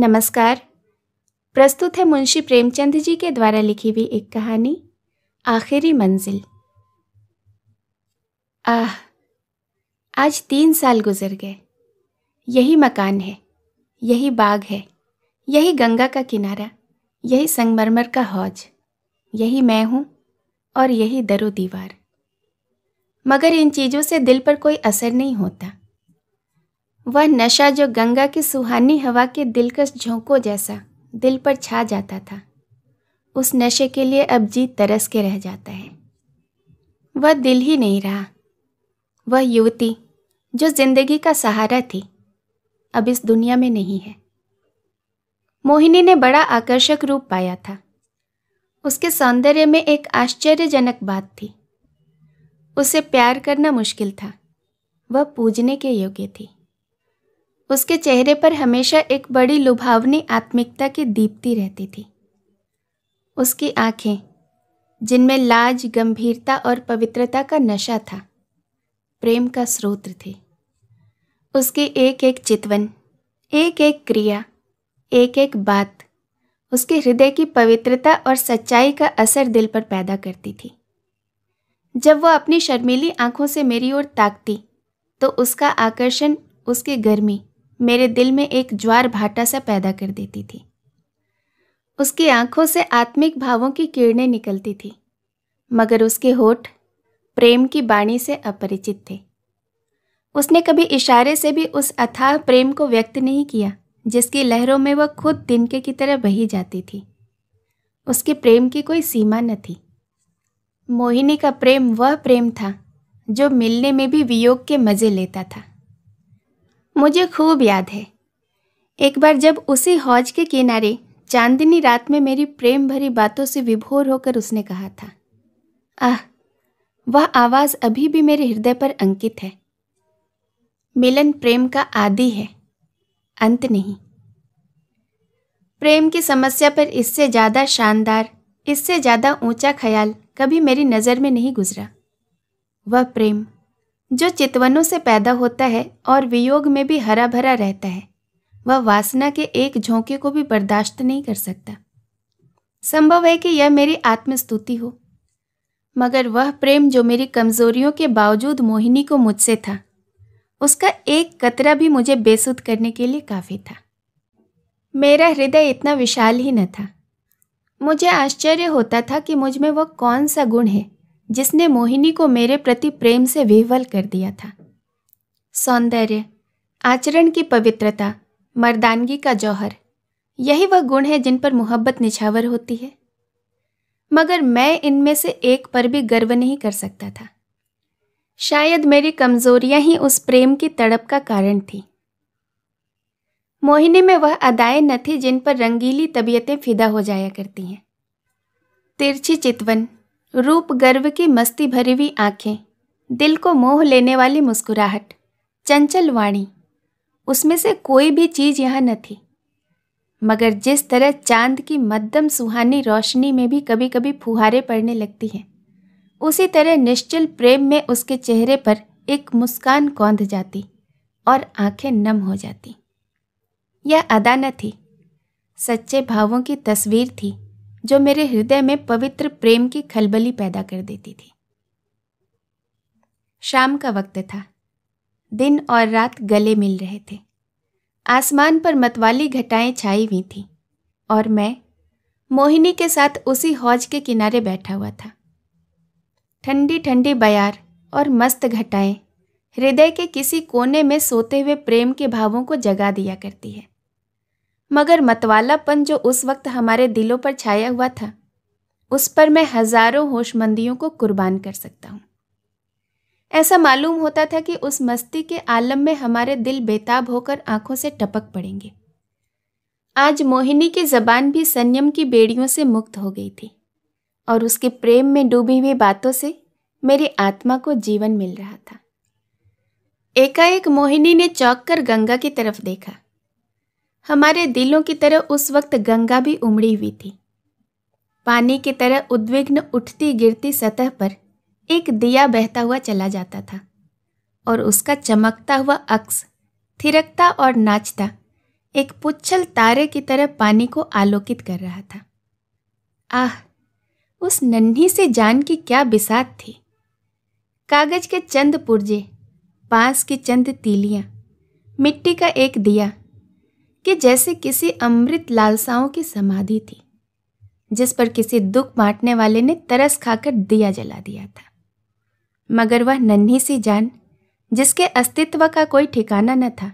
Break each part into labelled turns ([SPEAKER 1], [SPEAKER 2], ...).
[SPEAKER 1] नमस्कार प्रस्तुत है मुंशी प्रेमचंद जी के द्वारा लिखी हुई एक कहानी आखिरी मंजिल आह आज तीन साल गुजर गए यही मकान है यही बाग है यही गंगा का किनारा यही संगमरमर का हौज यही मैं हूँ और यही दरो दीवार मगर इन चीज़ों से दिल पर कोई असर नहीं होता वह नशा जो गंगा की सुहानी हवा के दिलकश झोंकों जैसा दिल पर छा जाता था उस नशे के लिए अब जी तरस के रह जाता है वह दिल ही नहीं रहा वह युवती जो जिंदगी का सहारा थी अब इस दुनिया में नहीं है मोहिनी ने बड़ा आकर्षक रूप पाया था उसके सौंदर्य में एक आश्चर्यजनक बात थी उसे प्यार करना मुश्किल था वह पूजने के योग्य थी उसके चेहरे पर हमेशा एक बड़ी लुभावनी आत्मिकता की दीप्ति रहती थी उसकी आंखें जिनमें लाज गंभीरता और पवित्रता का नशा था प्रेम का स्रोत थे उसकी एक एक चितवन एक एक क्रिया एक एक बात उसके हृदय की पवित्रता और सच्चाई का असर दिल पर पैदा करती थी जब वह अपनी शर्मीली आंखों से मेरी ओर ताकती तो उसका आकर्षण उसकी गर्मी मेरे दिल में एक ज्वार भाटा सा पैदा कर देती थी उसकी आंखों से आत्मिक भावों की किरणें निकलती थी मगर उसके होठ प्रेम की बाणी से अपरिचित थे उसने कभी इशारे से भी उस अथाह प्रेम को व्यक्त नहीं किया जिसकी लहरों में वह खुद तिनके की तरह बही जाती थी उसके प्रेम की कोई सीमा न थी मोहिनी का प्रेम वह प्रेम था जो मिलने में भी वियोग के मज़े लेता था मुझे खूब याद है एक बार जब उसी हौज के किनारे चांदनी रात में मेरी प्रेम भरी बातों से विभोर होकर उसने कहा था आह वह आवाज़ अभी भी मेरे हृदय पर अंकित है मिलन प्रेम का आदि है अंत नहीं प्रेम की समस्या पर इससे ज़्यादा शानदार इससे ज़्यादा ऊंचा ख्याल कभी मेरी नज़र में नहीं गुजरा वह प्रेम जो चितवनों से पैदा होता है और वियोग में भी हरा भरा रहता है वह वासना के एक झोंके को भी बर्दाश्त नहीं कर सकता संभव है कि यह मेरी आत्मस्तुति हो मगर वह प्रेम जो मेरी कमजोरियों के बावजूद मोहिनी को मुझसे था उसका एक कतरा भी मुझे बेसुध करने के लिए काफ़ी था मेरा हृदय इतना विशाल ही न था मुझे आश्चर्य होता था कि मुझ में वह कौन सा गुण है जिसने मोहिनी को मेरे प्रति प्रेम से विह्वल कर दिया था सौंदर्य आचरण की पवित्रता मर्दानगी का जौहर यही वह गुण है जिन पर मोहब्बत निछावर होती है मगर मैं इनमें से एक पर भी गर्व नहीं कर सकता था शायद मेरी कमजोरियां ही उस प्रेम की तड़प का कारण थी मोहिनी में वह अदाएं न थी जिन पर रंगीली तबीयतें फिदा हो जाया करती हैं तिरछी चितवन रूप गर्व की मस्ती भरी हुई आंखें दिल को मोह लेने वाली मुस्कुराहट चंचल वाणी उसमें से कोई भी चीज़ यहाँ न थी मगर जिस तरह चांद की मध्यम सुहानी रोशनी में भी कभी कभी फुहारे पड़ने लगती हैं उसी तरह निश्चल प्रेम में उसके चेहरे पर एक मुस्कान कौंध जाती और आंखें नम हो जाती यह अदा न थी सच्चे भावों की तस्वीर थी जो मेरे हृदय में पवित्र प्रेम की खलबली पैदा कर देती थी शाम का वक्त था दिन और रात गले मिल रहे थे आसमान पर मतवाली घटाएं छाई हुई थी और मैं मोहिनी के साथ उसी हौज के किनारे बैठा हुआ था ठंडी ठंडी बयार और मस्त घटाएं हृदय के किसी कोने में सोते हुए प्रेम के भावों को जगा दिया करती है मगर मतवालापन जो उस वक्त हमारे दिलों पर छाया हुआ था उस पर मैं हजारों होशमंदियों को कुर्बान कर सकता हूँ ऐसा मालूम होता था कि उस मस्ती के आलम में हमारे दिल बेताब होकर आंखों से टपक पड़ेंगे आज मोहिनी की जबान भी संयम की बेड़ियों से मुक्त हो गई थी और उसके प्रेम में डूबी हुई बातों से मेरी आत्मा को जीवन मिल रहा था एकाएक मोहिनी ने चौंक कर गंगा की तरफ देखा हमारे दिलों की तरह उस वक्त गंगा भी उमड़ी हुई थी पानी की तरह उद्विग्न उठती गिरती सतह पर एक दिया बहता हुआ चला जाता था और उसका चमकता हुआ अक्स थिरकता और नाचता एक पुच्छल तारे की तरह पानी को आलोकित कर रहा था आह उस नन्ही से जान की क्या बिसात थी कागज के चंद पुर्जे बांस की चंद तीलियां मिट्टी का एक दिया कि जैसे किसी अमृत लालसाओं की समाधि थी जिस पर किसी दुख बांटने वाले ने तरस खाकर दिया जला दिया था मगर वह नन्ही सी जान जिसके अस्तित्व का कोई ठिकाना न था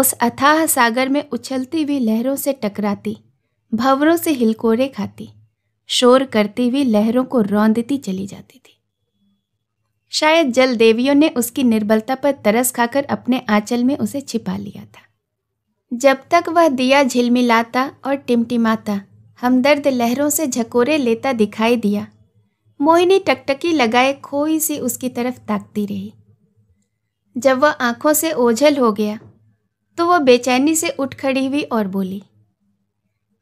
[SPEAKER 1] उस अथाह सागर में उछलती हुई लहरों से टकराती भंवरों से हिलकोरे खाती शोर करती हुई लहरों को रौंदती चली जाती थी शायद जल देवियों ने उसकी निर्बलता पर तरस खाकर अपने आंचल में उसे छिपा लिया था जब तक वह दिया झिलमिलाता और टिमटिमाता हमदर्द लहरों से झकोरे लेता दिखाई दिया मोहिनी टकटकी लगाए खोई सी उसकी तरफ ताकती रही जब वह आंखों से ओझल हो गया तो वह बेचैनी से उठ खड़ी हुई और बोली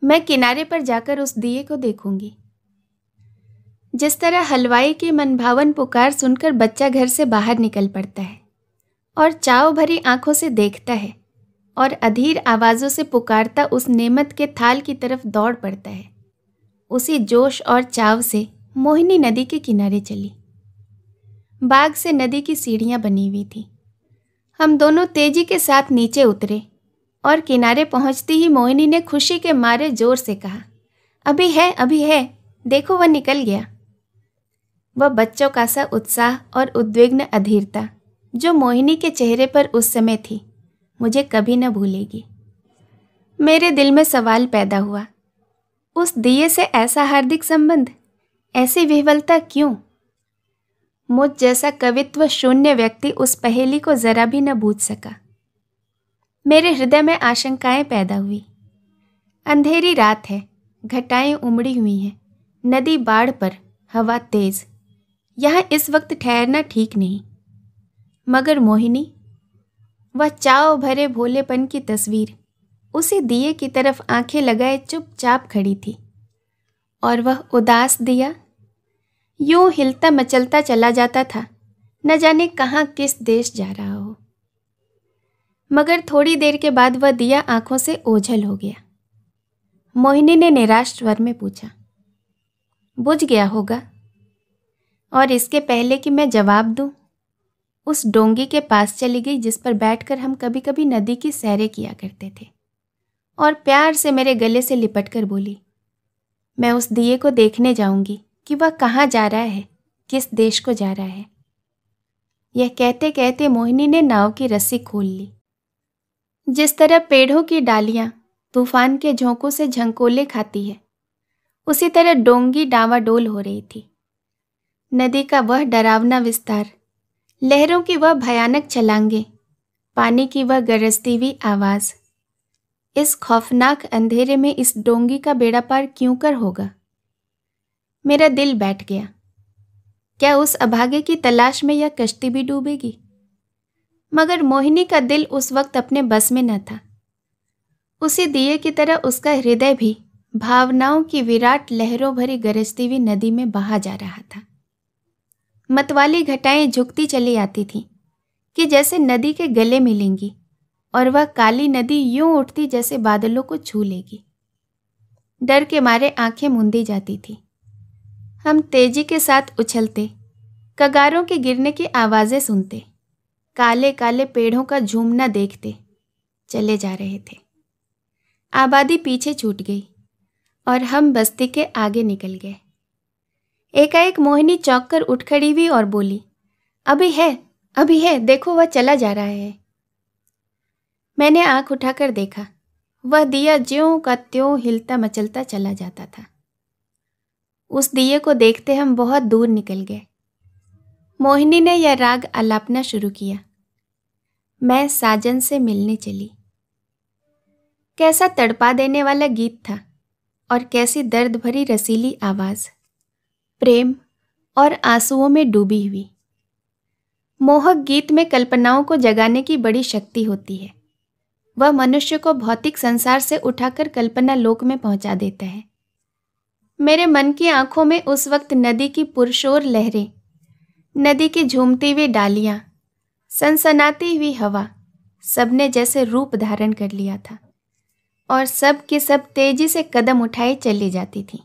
[SPEAKER 1] मैं किनारे पर जाकर उस दिए को देखूंगी जिस तरह हलवाई की मनभावन पुकार सुनकर बच्चा घर से बाहर निकल पड़ता है और चाव भरी आंखों से देखता है और अधीर आवाज़ों से पुकारता उस नेमत के थाल की तरफ दौड़ पड़ता है उसी जोश और चाव से मोहिनी नदी के किनारे चली बाग से नदी की सीढ़ियाँ बनी हुई थी हम दोनों तेजी के साथ नीचे उतरे और किनारे पहुंचती ही मोहिनी ने खुशी के मारे जोर से कहा अभी है अभी है देखो वह निकल गया वह बच्चों का सा उत्साह और उद्विग्न अधीरता जो मोहिनी के चेहरे पर उस समय थी मुझे कभी न भूलेगी मेरे दिल में सवाल पैदा हुआ उस दिए से ऐसा हार्दिक संबंध ऐसी विह्वलता क्यों मुझ जैसा कवित्व शून्य व्यक्ति उस पहेली को जरा भी न बूझ सका मेरे हृदय में आशंकाएं पैदा हुई अंधेरी रात है घटाएं उमड़ी हुई हैं नदी बाढ़ पर हवा तेज यहाँ इस वक्त ठहरना ठीक नहीं मगर मोहिनी वह चाव भरे भोलेपन की तस्वीर उसी दिए की तरफ आंखें लगाए चुपचाप खड़ी थी और वह उदास दिया यूं हिलता मचलता चला जाता था न जाने कहाँ किस देश जा रहा हो मगर थोड़ी देर के बाद वह दिया आंखों से ओझल हो गया मोहिनी ने निराश स्वर में पूछा बुझ गया होगा और इसके पहले कि मैं जवाब दूं उस डोंगी के पास चली गई जिस पर बैठकर हम कभी कभी नदी की सैरें किया करते थे और प्यार से मेरे गले से लिपट कर बोली मैं उस दिए को देखने जाऊंगी कि वह कहाँ जा रहा है किस देश को जा रहा है यह कहते कहते मोहिनी ने नाव की रस्सी खोल ली जिस तरह पेड़ों की डालियां तूफान के झोंकों से झंकोले खाती है उसी तरह डोंगी डावाडोल हो रही थी नदी का वह डरावना विस्तार लहरों की वह भयानक छलांगे पानी की वह गरजती हुई आवाज इस खौफनाक अंधेरे में इस डोंगी का बेड़ा पार क्यों कर होगा मेरा दिल बैठ गया क्या उस अभागे की तलाश में यह कश्ती भी डूबेगी मगर मोहिनी का दिल उस वक्त अपने बस में न था उसी दिए की तरह उसका हृदय भी भावनाओं की विराट लहरों भरी गरजती हुई नदी में बहा जा रहा था मतवाली घटाएं झुकती चली आती थीं कि जैसे नदी के गले मिलेंगी और वह काली नदी यूं उठती जैसे बादलों को छू लेगी डर के मारे आंखें मूंदी जाती थी हम तेजी के साथ उछलते कगारों के गिरने की आवाज़ें सुनते काले काले पेड़ों का झूमना देखते चले जा रहे थे आबादी पीछे छूट गई और हम बस्ती के आगे निकल गए एकाएक मोहिनी चौंक कर उठ खड़ी हुई और बोली अभी है अभी है देखो वह चला जा रहा है मैंने आंख उठाकर देखा वह दिया ज्यों का त्यों हिलता मचलता चला जाता था उस दिए को देखते हम बहुत दूर निकल गए मोहिनी ने यह राग अलापना शुरू किया मैं साजन से मिलने चली कैसा तड़पा देने वाला गीत था और कैसी दर्द भरी रसीली आवाज़ प्रेम और आंसुओं में डूबी हुई मोहक गीत में कल्पनाओं को जगाने की बड़ी शक्ति होती है वह मनुष्य को भौतिक संसार से उठाकर कल्पना लोक में पहुंचा देता है मेरे मन की आंखों में उस वक्त नदी की पुरशोर लहरें नदी की झूमती हुई डालियां सनसनाती हुई हवा सबने जैसे रूप धारण कर लिया था और सब के सब तेजी से कदम उठाए चली जाती थी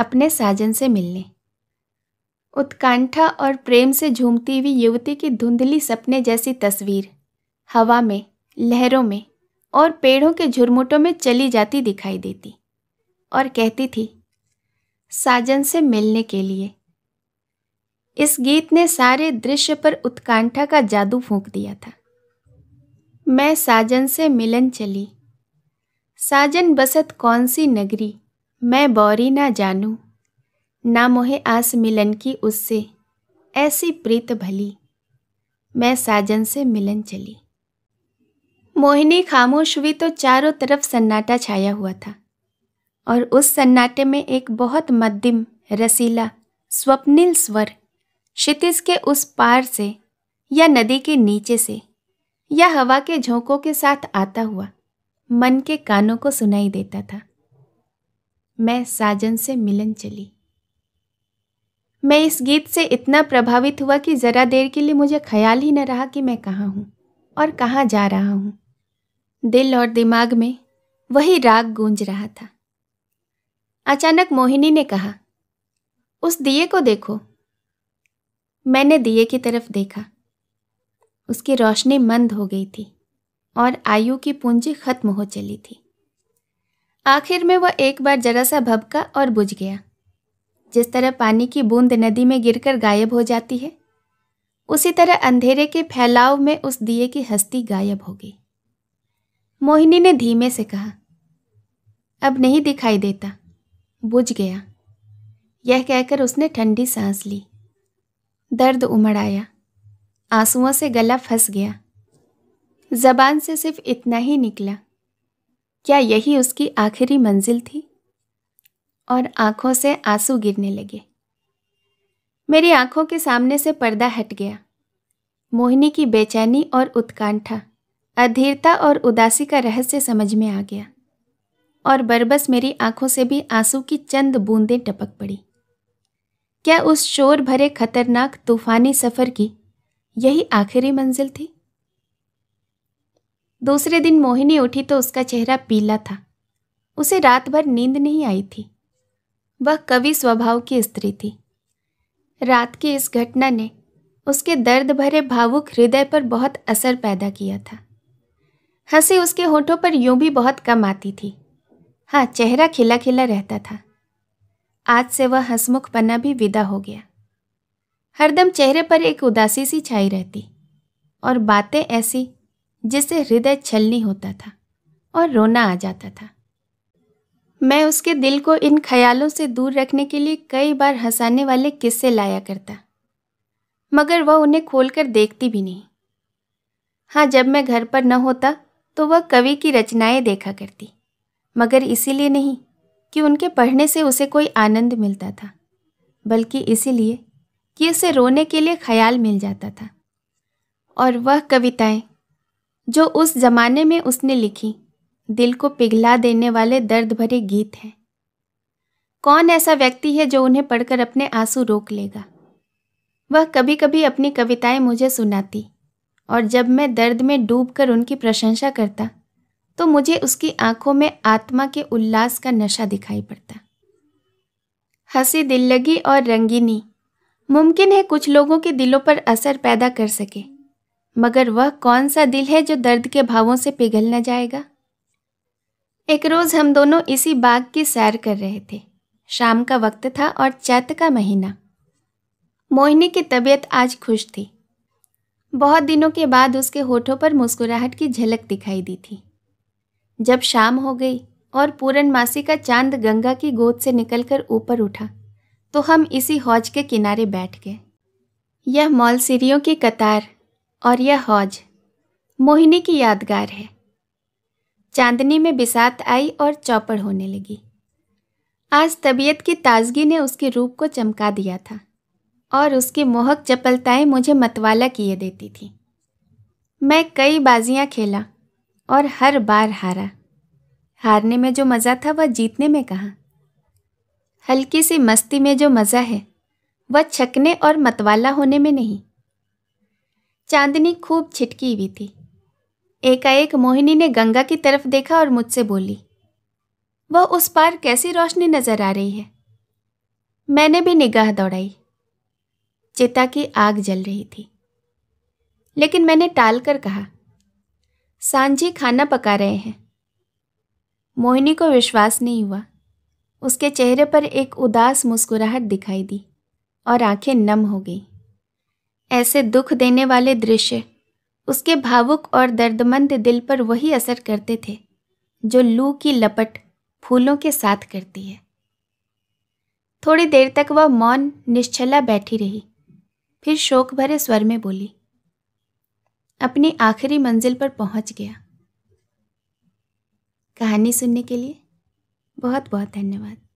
[SPEAKER 1] अपने साजन से मिलने उत्कंठा और प्रेम से झूमती हुई युवती की धुंधली सपने जैसी तस्वीर हवा में लहरों में और पेड़ों के झुरमुटों में चली जाती दिखाई देती और कहती थी साजन से मिलने के लिए इस गीत ने सारे दृश्य पर उत्कंठा का जादू फूंक दिया था मैं साजन से मिलन चली साजन बसत कौन सी नगरी मैं बौरी ना जानूं ना मोहे आस मिलन की उससे ऐसी प्रीत भली मैं साजन से मिलन चली मोहिनी खामोश हुई तो चारों तरफ सन्नाटा छाया हुआ था और उस सन्नाटे में एक बहुत मध्यम रसीला स्वप्निल स्वर क्षितिज के उस पार से या नदी के नीचे से या हवा के झोंकों के साथ आता हुआ मन के कानों को सुनाई देता था मैं साजन से मिलन चली मैं इस गीत से इतना प्रभावित हुआ कि ज़रा देर के लिए मुझे ख्याल ही न रहा कि मैं कहाँ हूँ और कहाँ जा रहा हूँ दिल और दिमाग में वही राग गूंज रहा था अचानक मोहिनी ने कहा उस दिए को देखो मैंने दिए की तरफ देखा उसकी रोशनी मंद हो गई थी और आयु की पूंजी खत्म हो चली थी आखिर में वह एक बार जरा सा भबका और बुझ गया जिस तरह पानी की बूंद नदी में गिरकर गायब हो जाती है उसी तरह अंधेरे के फैलाव में उस दिए की हस्ती गायब हो गई मोहिनी ने धीमे से कहा अब नहीं दिखाई देता बुझ गया यह कहकर उसने ठंडी सांस ली दर्द उमड़ आया आंसुओं से गला फंस गया जबान से सिर्फ इतना ही निकला क्या यही उसकी आखिरी मंजिल थी और आंखों से आंसू गिरने लगे मेरी आंखों के सामने से पर्दा हट गया मोहिनी की बेचैनी और उत्कंठा अधीरता और उदासी का रहस्य समझ में आ गया और बरबस मेरी आंखों से भी आंसू की चंद बूंदें टपक पड़ी क्या उस शोर भरे खतरनाक तूफानी सफ़र की यही आखिरी मंजिल थी दूसरे दिन मोहिनी उठी तो उसका चेहरा पीला था उसे रात भर नींद नहीं आई थी वह कवि स्वभाव की स्त्री थी रात की इस घटना ने उसके दर्द भरे भावुक हृदय पर बहुत असर पैदा किया था हंसी उसके होठों पर यूं भी बहुत कम आती थी हाँ चेहरा खिला खिला रहता था आज से वह हंसमुख बना भी विदा हो गया हरदम चेहरे पर एक उदासी सी छाई रहती और बातें ऐसी जिससे हृदय छलनी होता था और रोना आ जाता था मैं उसके दिल को इन ख्यालों से दूर रखने के लिए कई बार हंसाने वाले किस्से लाया करता मगर वह उन्हें खोलकर देखती भी नहीं हाँ जब मैं घर पर न होता तो वह कवि की रचनाएं देखा करती मगर इसीलिए नहीं कि उनके पढ़ने से उसे कोई आनंद मिलता था बल्कि इसीलिए कि उसे रोने के लिए ख्याल मिल जाता था और वह कविताएं जो उस जमाने में उसने लिखी दिल को पिघला देने वाले दर्द भरे गीत हैं कौन ऐसा व्यक्ति है जो उन्हें पढ़कर अपने आंसू रोक लेगा वह कभी कभी अपनी कविताएं मुझे सुनाती और जब मैं दर्द में डूबकर उनकी प्रशंसा करता तो मुझे उसकी आंखों में आत्मा के उल्लास का नशा दिखाई पड़ता हंसी दिल लगी और रंगीनी मुमकिन है कुछ लोगों के दिलों पर असर पैदा कर सके मगर वह कौन सा दिल है जो दर्द के भावों से पिघल न जाएगा एक रोज़ हम दोनों इसी बाग की सैर कर रहे थे शाम का वक्त था और चैत का महीना मोहिनी की तबीयत आज खुश थी बहुत दिनों के बाद उसके होठों पर मुस्कुराहट की झलक दिखाई दी थी जब शाम हो गई और मासी का चांद गंगा की गोद से निकलकर ऊपर उठा तो हम इसी हौज के किनारे बैठ गए यह मॉल की कतार और यह हौज मोहिनी की यादगार है चांदनी में बिसात आई और चौपड़ होने लगी आज तबीयत की ताजगी ने उसके रूप को चमका दिया था और उसकी मोहक चपलताएं मुझे मतवाला किए देती थी मैं कई बाजियां खेला और हर बार हारा हारने में जो मज़ा था वह जीतने में कहा हल्की सी मस्ती में जो मज़ा है वह छकने और मतवाला होने में नहीं चांदनी खूब छिटकी हुई थी एकाएक मोहिनी ने गंगा की तरफ देखा और मुझसे बोली वह उस पार कैसी रोशनी नजर आ रही है मैंने भी निगाह दौड़ाई चिता की आग जल रही थी लेकिन मैंने टाल कर कहा सांझी खाना पका रहे हैं मोहिनी को विश्वास नहीं हुआ उसके चेहरे पर एक उदास मुस्कुराहट दिखाई दी और आंखें नम हो गईं। ऐसे दुख देने वाले दृश्य उसके भावुक और दर्दमंद दिल पर वही असर करते थे जो लू की लपट फूलों के साथ करती है थोड़ी देर तक वह मौन निश्चला बैठी रही फिर शोक भरे स्वर में बोली अपनी आखिरी मंजिल पर पहुंच गया कहानी सुनने के लिए बहुत बहुत धन्यवाद